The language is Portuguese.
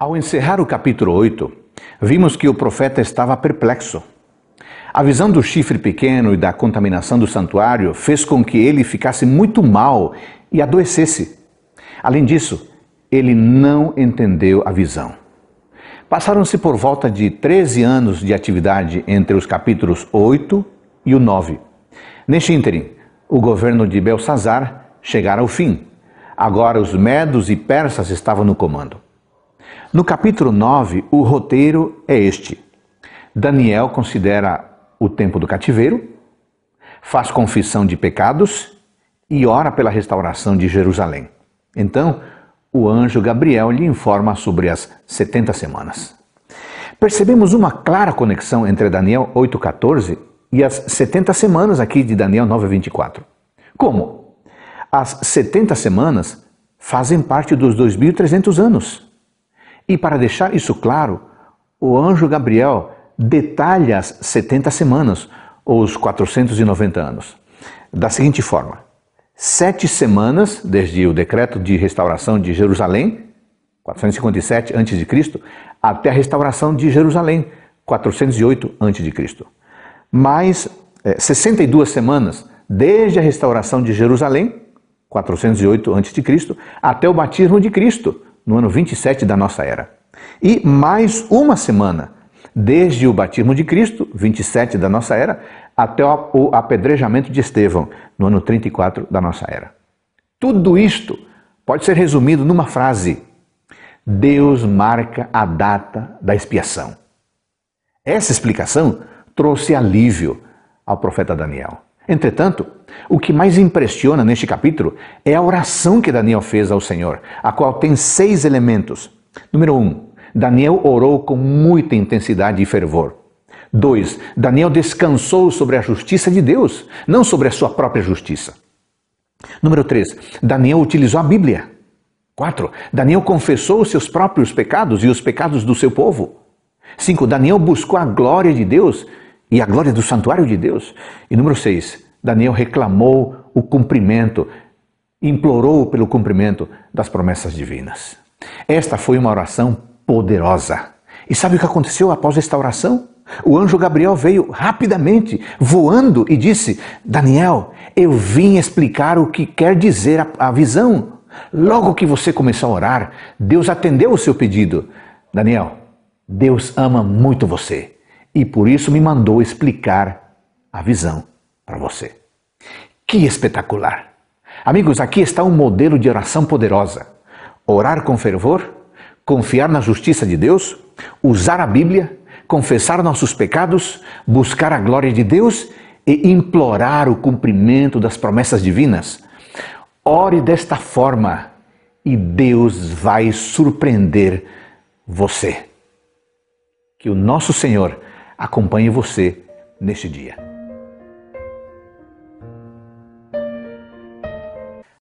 Ao encerrar o capítulo 8, vimos que o profeta estava perplexo. A visão do chifre pequeno e da contaminação do santuário fez com que ele ficasse muito mal e adoecesse. Além disso, ele não entendeu a visão. Passaram-se por volta de 13 anos de atividade entre os capítulos 8 e o 9. Neste ínterim, o governo de Belsazar chegara ao fim. Agora os medos e persas estavam no comando. No capítulo 9, o roteiro é este. Daniel considera o tempo do cativeiro, faz confissão de pecados e ora pela restauração de Jerusalém. Então, o anjo Gabriel lhe informa sobre as 70 semanas. Percebemos uma clara conexão entre Daniel 8,14 e as 70 semanas aqui de Daniel 9,24. Como? As 70 semanas fazem parte dos 2.300 anos. E para deixar isso claro, o anjo Gabriel detalha as 70 semanas, ou os 490 anos, da seguinte forma: sete semanas desde o decreto de restauração de Jerusalém, 457 a.C., até a restauração de Jerusalém, 408 a.C. Mais é, eh, 62 semanas desde a restauração de Jerusalém, 408 a.C., até o batismo de Cristo, no ano 27 da nossa era. E mais uma semana, desde o batismo de Cristo, 27 da nossa era, até o apedrejamento de Estevão, no ano 34 da nossa era. Tudo isto pode ser resumido numa frase: Deus marca a data da expiação. Essa explicação trouxe alívio ao profeta Daniel. Entretanto, o que mais impressiona neste capítulo é a oração que Daniel fez ao Senhor, a qual tem seis elementos. Número um, Daniel orou com muita intensidade e fervor. 2. Daniel descansou sobre a justiça de Deus, não sobre a sua própria justiça. Número 3. Daniel utilizou a Bíblia. 4. Daniel confessou os seus próprios pecados e os pecados do seu povo. 5. Daniel buscou a glória de Deus e a glória do santuário de Deus. E número 6. Daniel reclamou o cumprimento, implorou pelo cumprimento das promessas divinas. Esta foi uma oração poderosa. E sabe o que aconteceu após esta oração? O anjo Gabriel veio rapidamente, voando, e disse: Daniel, eu vim explicar o que quer dizer a, a visão. Logo que você começou a orar, Deus atendeu o seu pedido. Daniel, Deus ama muito você e por isso me mandou explicar a visão para você. Que espetacular! Amigos, aqui está um modelo de oração poderosa. Orar com fervor, confiar na justiça de Deus, usar a Bíblia, confessar nossos pecados, buscar a glória de Deus e implorar o cumprimento das promessas divinas. Ore desta forma e Deus vai surpreender você. Que o nosso Senhor acompanhe você neste dia.